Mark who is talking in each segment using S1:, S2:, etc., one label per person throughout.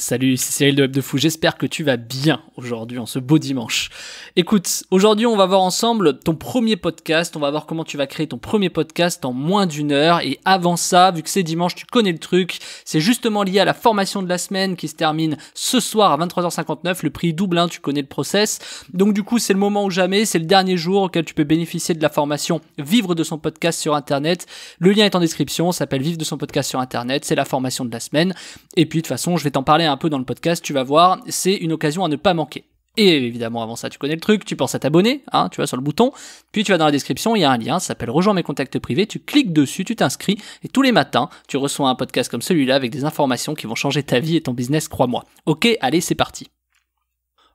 S1: Salut, c'est Cyril de Web de Fou, j'espère que tu vas bien aujourd'hui en ce beau dimanche. Écoute, aujourd'hui on va voir ensemble ton premier podcast, on va voir comment tu vas créer ton premier podcast en moins d'une heure et avant ça, vu que c'est dimanche, tu connais le truc, c'est justement lié à la formation de la semaine qui se termine ce soir à 23h59, le prix double, tu connais le process. Donc du coup c'est le moment ou jamais, c'est le dernier jour auquel tu peux bénéficier de la formation Vivre de son podcast sur Internet. Le lien est en description, s'appelle Vivre de son podcast sur Internet, c'est la formation de la semaine. Et puis de toute façon je vais t'en parler un peu dans le podcast, tu vas voir, c'est une occasion à ne pas manquer. Et évidemment, avant ça, tu connais le truc, tu penses à t'abonner, hein, tu vas sur le bouton, puis tu vas dans la description, il y a un lien, ça s'appelle Rejoins mes contacts privés, tu cliques dessus, tu t'inscris, et tous les matins, tu reçois un podcast comme celui-là avec des informations qui vont changer ta vie et ton business, crois-moi. Ok, allez, c'est parti.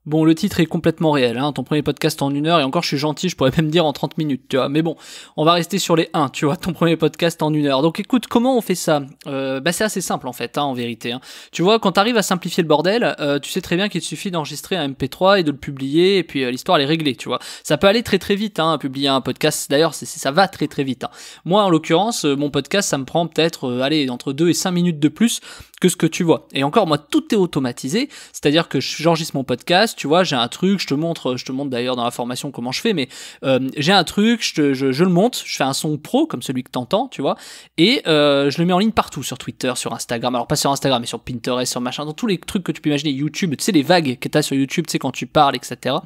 S1: Bon, le titre est complètement réel, hein, ton premier podcast en une heure, et encore je suis gentil, je pourrais même dire en 30 minutes, tu vois. Mais bon, on va rester sur les 1, tu vois, ton premier podcast en une heure. Donc écoute, comment on fait ça euh, Bah c'est assez simple en fait, hein, en vérité. Hein. Tu vois, quand t'arrives à simplifier le bordel, euh, tu sais très bien qu'il suffit d'enregistrer un MP3 et de le publier, et puis euh, l'histoire elle est réglée, tu vois. Ça peut aller très très vite, hein, publier un podcast, d'ailleurs, ça va très très vite. Hein. Moi en l'occurrence, mon podcast ça me prend peut-être, allez, entre 2 et 5 minutes de plus que ce que tu vois. Et encore, moi, tout est automatisé, c'est-à-dire que j'enregistre mon podcast, tu vois, j'ai un truc, je te montre, je te montre d'ailleurs dans la formation comment je fais, mais euh, j'ai un truc, je, le monte, je fais un son pro comme celui que t'entends, tu vois, et euh, je le mets en ligne partout, sur Twitter, sur Instagram, alors pas sur Instagram, mais sur Pinterest, sur machin, dans tous les trucs que tu peux imaginer, YouTube, tu sais, les vagues que as sur YouTube, tu sais, quand tu parles, etc.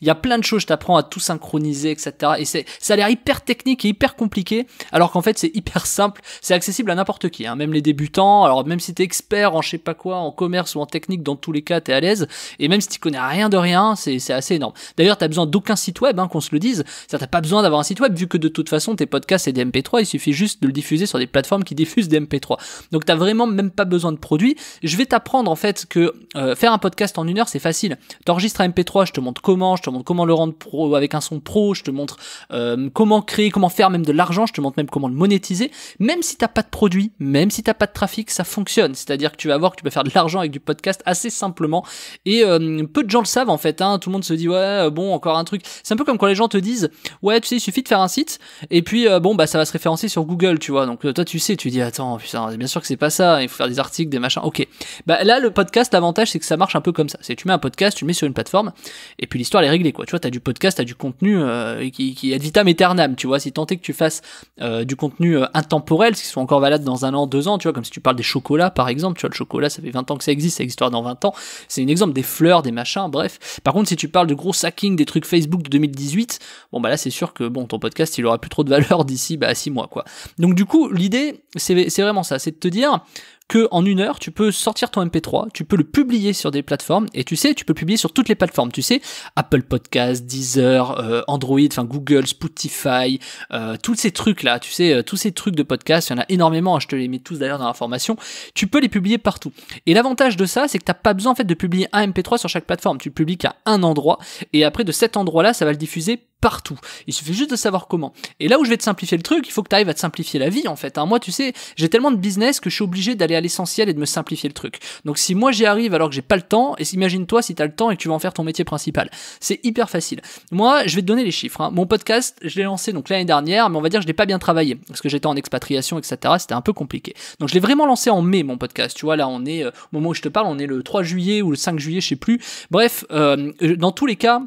S1: Il y a plein de choses, je t'apprends à tout synchroniser, etc. Et c'est, ça a l'air hyper technique et hyper compliqué, alors qu'en fait, c'est hyper simple, c'est accessible à n'importe qui, hein. même les débutants, alors même si t'es expert, en je sais pas quoi, en commerce ou en technique, dans tous les cas, t'es à l'aise. Et même si tu connais rien de rien, c'est assez énorme. D'ailleurs, tu t'as besoin d'aucun site web, hein, qu'on se le dise. Ça, t'as pas besoin d'avoir un site web, vu que de toute façon, tes podcasts, c'est des MP3. Il suffit juste de le diffuser sur des plateformes qui diffusent des MP3. Donc, t'as vraiment même pas besoin de produits. Je vais t'apprendre, en fait, que euh, faire un podcast en une heure, c'est facile. T'enregistres un MP3, je te montre comment, je te montre comment le rendre pro avec un son pro, je te montre euh, comment créer, comment faire même de l'argent, je te montre même comment le monétiser. Même si t'as pas de produit, même si t'as pas de trafic, ça fonctionne dire que tu vas voir que tu peux faire de l'argent avec du podcast assez simplement. Et euh, peu de gens le savent en fait, hein. tout le monde se dit ouais euh, bon encore un truc. C'est un peu comme quand les gens te disent ouais tu sais il suffit de faire un site et puis euh, bon bah ça va se référencer sur Google, tu vois. Donc toi tu sais, tu dis attends putain bien sûr que c'est pas ça, il faut faire des articles, des machins. Ok. Bah là le podcast l'avantage c'est que ça marche un peu comme ça. C'est tu mets un podcast, tu le mets sur une plateforme et puis l'histoire est réglée quoi. Tu vois t'as du podcast, t'as du contenu qui, est vitam aeternam, tu vois. Si tant que tu fasses du contenu intemporel, ce qui soit encore valable dans un an, deux ans, tu vois comme si tu parles des chocolats par exemple exemple, tu vois, le chocolat, ça fait 20 ans que ça existe, ça histoire dans 20 ans. C'est un exemple des fleurs, des machins, bref. Par contre, si tu parles de gros sacking des trucs Facebook de 2018, bon, bah là, c'est sûr que, bon, ton podcast, il aura plus trop de valeur d'ici, bah, 6 mois, quoi. Donc, du coup, l'idée, c'est vraiment ça, c'est de te dire, que en une heure, tu peux sortir ton MP3, tu peux le publier sur des plateformes, et tu sais, tu peux publier sur toutes les plateformes. Tu sais, Apple Podcasts, Deezer, euh, Android, enfin Google, Spotify, euh, tous ces trucs-là, tu sais, euh, tous ces trucs de podcast, il y en a énormément, hein, je te les mets tous d'ailleurs dans la formation, tu peux les publier partout. Et l'avantage de ça, c'est que t'as pas besoin en fait de publier un MP3 sur chaque plateforme, tu le publies qu'à un endroit, et après de cet endroit-là, ça va le diffuser partout. Il suffit juste de savoir comment. Et là où je vais te simplifier le truc, il faut que tu arrives à te simplifier la vie en fait. Hein. Moi, tu sais, j'ai tellement de business que je suis obligé d'aller à l'essentiel et de me simplifier le truc. Donc si moi j'y arrive alors que j'ai pas le temps, et imagine-toi si tu as le temps et que tu vas en faire ton métier principal. C'est hyper facile. Moi, je vais te donner les chiffres. Hein. Mon podcast, je l'ai lancé donc l'année dernière, mais on va dire que je l'ai pas bien travaillé parce que j'étais en expatriation, etc. C'était un peu compliqué. Donc je l'ai vraiment lancé en mai mon podcast. Tu vois, là on est euh, au moment où je te parle, on est le 3 juillet ou le 5 juillet, je sais plus. Bref, euh, dans tous les cas,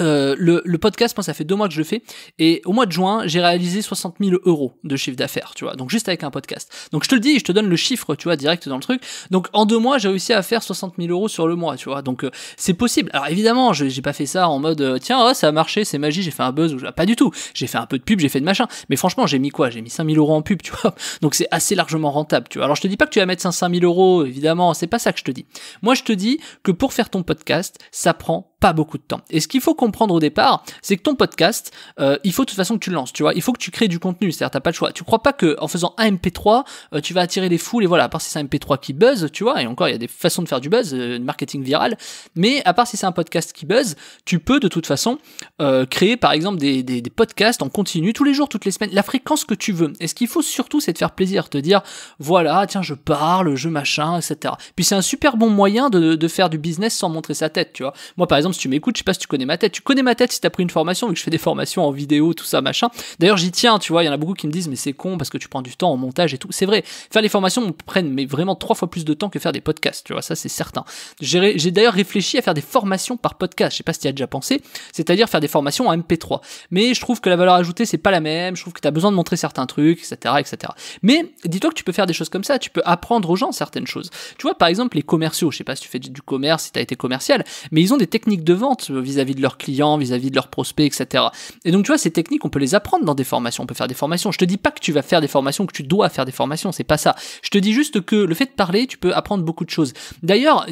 S1: euh, le, podcast, moi, ça fait deux mois que je le fais, et au mois de juin, j'ai réalisé 60 000 euros de chiffre d'affaires, tu vois, donc juste avec un podcast. Donc je te le dis, je te donne le chiffre, tu vois, direct dans le truc. Donc en deux mois, j'ai réussi à faire 60 000 euros sur le mois, tu vois, donc euh, c'est possible. Alors évidemment, j'ai pas fait ça en mode, euh, tiens, oh, ça a marché, c'est magie, j'ai fait un buzz, ou pas du tout. J'ai fait un peu de pub, j'ai fait de machin, mais franchement, j'ai mis quoi J'ai mis 5 000 euros en pub, tu vois, donc c'est assez largement rentable, tu vois. Alors je te dis pas que tu vas mettre 500 000 euros, évidemment, c'est pas ça que je te dis. Moi, je te dis que pour faire ton podcast, ça prend pas beaucoup de temps. Et ce qu'il faut comprendre au départ, c'est que ton podcast, euh, il faut de toute façon que tu le lances, tu vois. Il faut que tu crées du contenu, c'est-à-dire t'as pas le choix. Tu crois pas que en faisant un MP3, euh, tu vas attirer les foules et voilà, à part si c'est un MP3 qui buzz, tu vois, et encore il y a des façons de faire du buzz, du euh, marketing viral, mais à part si c'est un podcast qui buzz, tu peux de toute façon créer par exemple des, podcasts en continu tous les jours, toutes les semaines, la fréquence que tu veux. Et ce qu'il faut surtout, c'est de faire plaisir, te dire voilà, tiens, je parle, je machin, etc. Puis c'est un super bon moyen de, de faire du business sans montrer sa tête, tu vois. Moi par exemple tu m'écoutes, je sais pas si tu connais ma tête. Tu connais ma tête si t'as pris une formation, vu que je fais des formations en vidéo, tout ça, machin. D'ailleurs, j'y tiens, tu vois. Il y en a beaucoup qui me disent, mais c'est con parce que tu prends du temps en montage et tout. C'est vrai. Faire les formations prennent, mais vraiment trois fois plus de temps que faire des podcasts, tu vois. Ça, c'est certain. J'ai d'ailleurs réfléchi à faire des formations par podcast. Je sais pas si tu as déjà pensé. C'est-à-dire faire des formations en MP3. Mais je trouve que la valeur ajoutée, c'est pas la même. Je trouve que tu as besoin de montrer certains trucs, etc., etc. Mais dis-toi que tu peux faire des choses comme ça. Tu peux apprendre aux gens certaines choses. Tu vois, par exemple, les commerciaux. Je sais pas si tu fais du commerce, si t'as été commercial, mais ils ont des techniques de vente euh, vis-à-vis de leurs clients, vis-à-vis -vis de leurs prospects, etc. Et donc, tu vois, ces techniques, on peut les apprendre dans des formations. On peut faire des formations. Je te dis pas que tu vas faire des formations, que tu dois faire des formations. C'est pas ça. Je te dis juste que le fait de parler, tu peux apprendre beaucoup de choses. D'ailleurs,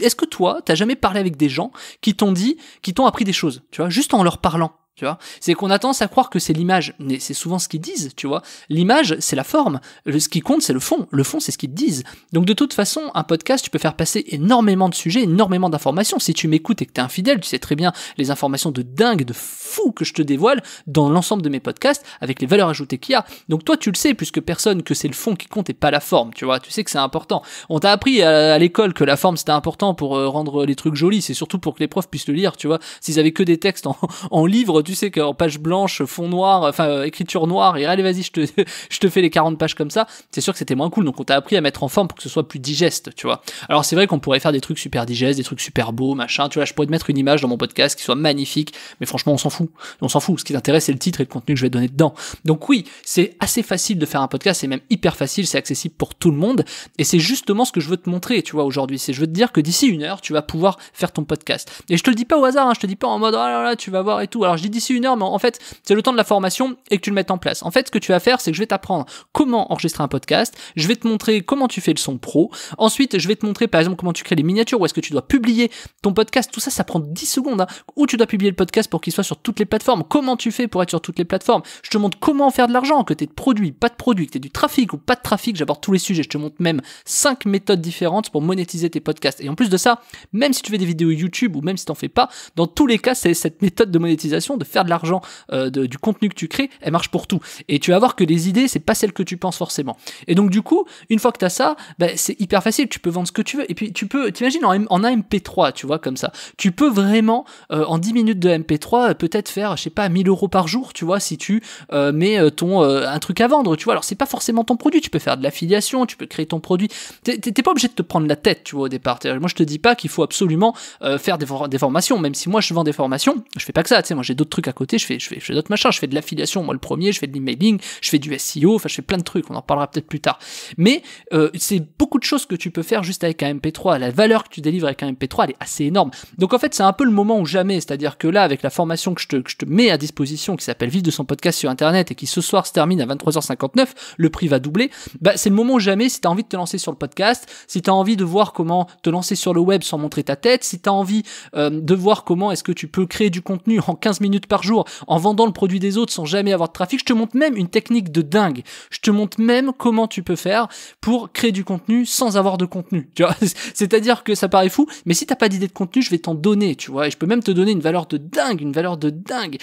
S1: est-ce que toi, t'as jamais parlé avec des gens qui t'ont dit, qui t'ont appris des choses, tu vois, juste en leur parlant? tu vois. C'est qu'on a tendance à croire que c'est l'image, mais c'est souvent ce qu'ils disent, tu vois. L'image, c'est la forme. ce qui compte, c'est le fond. Le fond, c'est ce qu'ils disent. Donc de toute façon, un podcast, tu peux faire passer énormément de sujets, énormément d'informations. Si tu m'écoutes et que t'es infidèle, tu sais très bien les informations de dingue, de fou que je te dévoile dans l'ensemble de mes podcasts, avec les valeurs ajoutées qu'il y a. Donc toi, tu le sais, puisque personne, que c'est le fond qui compte et pas la forme, tu vois. Tu sais que c'est important. On t'a appris à, l'école que la forme, c'était important pour euh, rendre les trucs jolis. C'est surtout pour que les profs puissent le lire, tu vois. S'ils avaient que des textes en, en livre, tu sais, qu'en page blanche, fond noir, enfin euh, écriture noire, et allez vas-y, je te, je te fais les 40 pages comme ça, c'est sûr que c'était moins cool. Donc on t'a appris à mettre en forme pour que ce soit plus digeste, tu vois. Alors c'est vrai qu'on pourrait faire des trucs super digestes, des trucs super beaux, machin, tu vois, je pourrais te mettre une image dans mon podcast qui soit magnifique, mais franchement on s'en fout. On s'en fout, ce qui t'intéresse c'est le titre et le contenu que je vais te donner dedans. Donc oui, c'est assez facile de faire un podcast, c'est même hyper facile, c'est accessible pour tout le monde, et c'est justement ce que je veux te montrer, tu vois, aujourd'hui. C'est je veux te dire que d'ici une heure, tu vas pouvoir faire ton podcast. Et je te le dis pas au hasard, hein. je te dis pas en mode, oh là là, tu vas voir et tout. Alors je d'ici une heure, mais en fait, c'est le temps de la formation et que tu le mettes en place. En fait, ce que tu vas faire, c'est que je vais t'apprendre comment enregistrer un podcast, je vais te montrer comment tu fais le son pro, ensuite, je vais te montrer par exemple comment tu crées les miniatures, où est-ce que tu dois publier ton podcast, tout ça, ça prend 10 secondes, hein. où tu dois publier le podcast pour qu'il soit sur toutes les plateformes, comment tu fais pour être sur toutes les plateformes, je te montre comment faire de l'argent, que tu de produits, pas de produits, que tu du trafic ou pas de trafic, j'aborde tous les sujets, je te montre même 5 méthodes différentes pour monétiser tes podcasts. Et en plus de ça, même si tu fais des vidéos YouTube ou même si tu n'en fais pas, dans tous les cas, c'est cette méthode de monétisation de faire de l'argent euh, du contenu que tu crées, elle marche pour tout. Et tu vas voir que les idées, c'est pas celles que tu penses forcément. Et donc du coup, une fois que tu as ça, bah, c'est hyper facile, tu peux vendre ce que tu veux. Et puis tu peux, t'imagines en, en mp 3 tu vois, comme ça, tu peux vraiment, euh, en 10 minutes de MP3, peut-être faire, je sais pas, 1000 euros par jour, tu vois, si tu euh, mets ton, un truc à vendre, tu vois. Alors c'est pas forcément ton produit, tu peux faire de l'affiliation, tu peux créer ton produit. T'es pas obligé de te prendre la tête, tu vois, au départ. Moi, je te dis pas qu'il faut absolument faire des, des formations, même si moi je vends des formations, je fais pas que ça, tu sais, moi j'ai d'autres trucs à côté, je fais, je fais, d'autres machins, je fais de l'affiliation, moi le premier, je fais de l'emailing, je fais du SEO, enfin je fais plein de trucs, on en parlera peut-être plus tard. Mais euh, c'est beaucoup de choses que tu peux faire juste avec un MP3, la valeur que tu délivres avec un MP3, elle est assez énorme. Donc en fait, c'est un peu le moment où jamais, c'est-à-dire que là, avec la formation que je te, mets à disposition, qui s'appelle Vive de son podcast sur Internet et qui ce soir se termine à 23h59, le prix va doubler, bah, c'est le moment où jamais si tu as envie de te lancer sur le podcast, si tu as envie de voir comment te lancer sur le web sans montrer ta tête, si tu as envie euh, de voir comment est-ce que tu peux créer du contenu en 15 minutes par jour en vendant le produit des autres sans jamais avoir de trafic. Je te montre même une technique de dingue. Je te montre même comment tu peux faire pour créer du contenu sans avoir de contenu. Tu vois, c'est-à-dire que ça paraît fou, mais si t'as pas d'idée de contenu, je vais t'en donner, tu vois, et je peux même te donner une valeur de dingue, une valeur de dingue.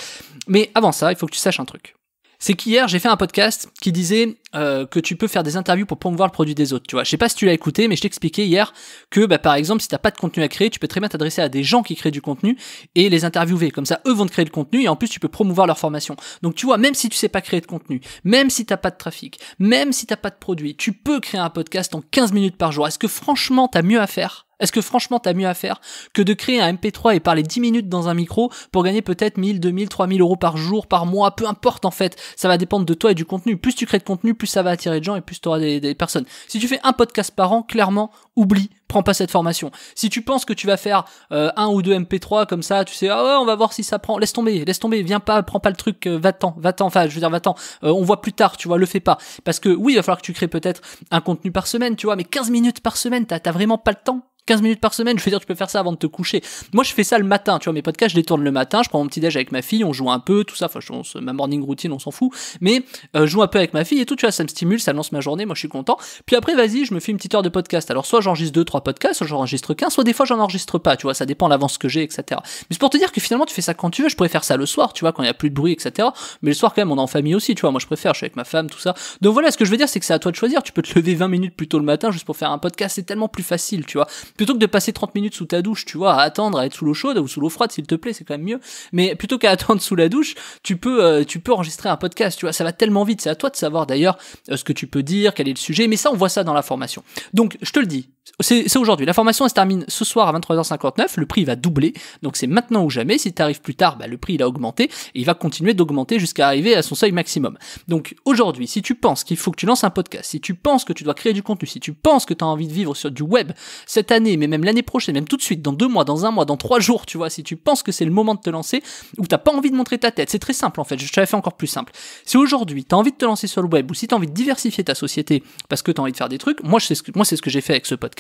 S1: Mais avant ça, il faut que tu saches un truc c'est qu'hier j'ai fait un podcast qui disait euh, que tu peux faire des interviews pour promouvoir le produit des autres. Tu vois, je sais pas si tu l'as écouté, mais je t'expliquais hier que bah, par exemple si t'as pas de contenu à créer, tu peux très bien t'adresser à des gens qui créent du contenu et les interviewer. Comme ça, eux vont te créer du contenu et en plus tu peux promouvoir leur formation. Donc tu vois, même si tu sais pas créer de contenu, même si t'as pas de trafic, même si t'as pas de produit, tu peux créer un podcast en 15 minutes par jour. Est-ce que franchement t'as mieux à faire est-ce que franchement t'as mieux à faire que de créer un MP3 et parler 10 minutes dans un micro pour gagner peut-être 1000, 2000, 3000 euros par jour, par mois, peu importe en fait, ça va dépendre de toi et du contenu. Plus tu crées de contenu, plus ça va attirer de gens et plus tu auras des, personnes. Si tu fais un podcast par an, clairement, oublie, prends pas cette formation. Si tu penses que tu vas faire euh, un ou deux MP3 comme ça, tu sais ah ouais on va voir si ça prend, laisse tomber, laisse tomber, viens pas, prends pas le truc, euh, va-t'en, va-t'en, enfin je veux dire va-t'en, euh, on voit plus tard, tu vois, le fais pas. Parce que oui, il va falloir que tu crées peut-être un contenu par semaine, tu vois, mais 15 minutes par semaine, t'as vraiment pas le temps 15 minutes par semaine, je veux dire, tu peux faire ça avant de te coucher. Moi, je fais ça le matin, tu vois, mes podcasts, je les tourne le matin, je prends mon petit déj avec ma fille, on joue un peu, tout ça, enfin, ma morning routine, on s'en fout, mais euh, je joue un peu avec ma fille et tout, tu vois, ça me stimule, ça lance ma journée, moi, je suis content. Puis après, vas-y, je me fais une petite heure de podcast. Alors, soit j'enregistre 2, 3 podcasts, soit j'enregistre 15, soit des fois, j'en enregistre pas, tu vois, ça dépend l'avance que j'ai, etc. Mais c'est pour te dire que finalement, tu fais ça quand tu veux, je pourrais faire ça le soir, tu vois, quand il y a plus de bruit, etc. Mais le soir, quand même, on est en famille aussi, tu vois, moi, je préfère, je suis avec ma femme, tout ça. Donc voilà, ce que je veux dire, c'est c'est à toi de choisir, tu peux te lever 20 minutes plus tôt le matin juste pour faire un podcast, c'est tellement plus facile, tu vois plutôt que de passer 30 minutes sous ta douche, tu vois, à attendre à être sous l'eau chaude ou sous l'eau froide, s'il te plaît, c'est quand même mieux. Mais plutôt qu'à attendre sous la douche, tu peux, euh, tu peux enregistrer un podcast, tu vois, ça va tellement vite. C'est à toi de savoir d'ailleurs euh, ce que tu peux dire, quel est le sujet. Mais ça, on voit ça dans la formation. Donc, je te le dis, c'est aujourd'hui. La formation elle se termine ce soir à 23h59. Le prix va doubler. Donc c'est maintenant ou jamais. Si tu arrives plus tard, bah, le prix il a augmenté et il va continuer d'augmenter jusqu'à arriver à son seuil maximum. Donc aujourd'hui, si tu penses qu'il faut que tu lances un podcast, si tu penses que tu dois créer du contenu, si tu penses que tu as envie de vivre sur du web cette année, mais même l'année prochaine, même tout de suite, dans deux mois, dans un mois, dans trois jours, tu vois, si tu penses que c'est le moment de te lancer ou t'as pas envie de montrer ta tête, c'est très simple en fait. Je te t'avais fait encore plus simple. Si aujourd'hui tu as envie de te lancer sur le web ou si tu as envie de diversifier ta société parce que tu as envie de faire des trucs, moi c'est ce que, ce que j'ai fait avec ce podcast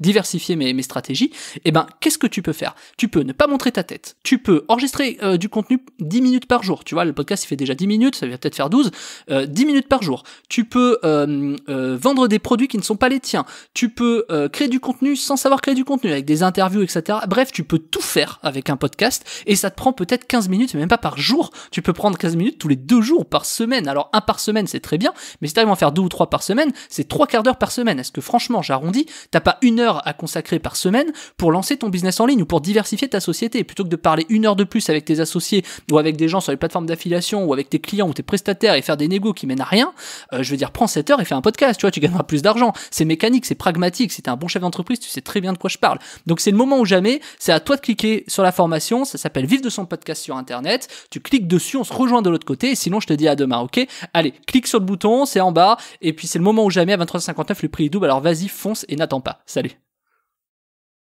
S1: diversifier mes, stratégies, et eh ben, qu'est-ce que tu peux faire Tu peux ne pas montrer ta tête. Tu peux enregistrer euh, du contenu 10 minutes par jour. Tu vois, le podcast, il fait déjà 10 minutes, ça va peut-être faire 12. 10 euh, minutes par jour. Tu peux euh, vendre des produits qui ne sont pas les tiens. Tu peux créer du contenu sans savoir créer du contenu, avec des interviews, etc. Bref, tu peux tout faire avec un podcast et ça te prend peut-être 15 minutes, même pas par jour. Tu peux prendre 15 minutes tous les deux jours par semaine. Alors, un par semaine, c'est très bien, mais si arrives à en faire deux ou trois par semaine, c'est trois quarts d'heure par semaine. Est-ce que franchement, j'arrondis, pas une heure à consacrer par semaine pour lancer ton business en ligne ou pour diversifier ta société. Plutôt que de parler une heure de plus avec tes associés ou avec des gens sur les plateformes d'affiliation ou avec tes clients ou tes prestataires et faire des négos qui mènent à rien, euh, je veux dire, prends cette heure et fais un podcast, tu vois, tu gagneras plus d'argent. C'est mécanique, c'est pragmatique. Si t'es un bon chef d'entreprise, tu sais très bien de quoi je parle. Donc c'est le moment ou jamais, c'est à toi de cliquer sur la formation. Ça s'appelle Vive de son podcast sur Internet. Tu cliques dessus, on se rejoint de l'autre côté. Et sinon, je te dis à demain, ok Allez, clique sur le bouton, c'est en bas. Et puis c'est le moment ou jamais à 23h59, le prix est double. Alors vas-y, fonce et n'attends pas. Sorry. Salut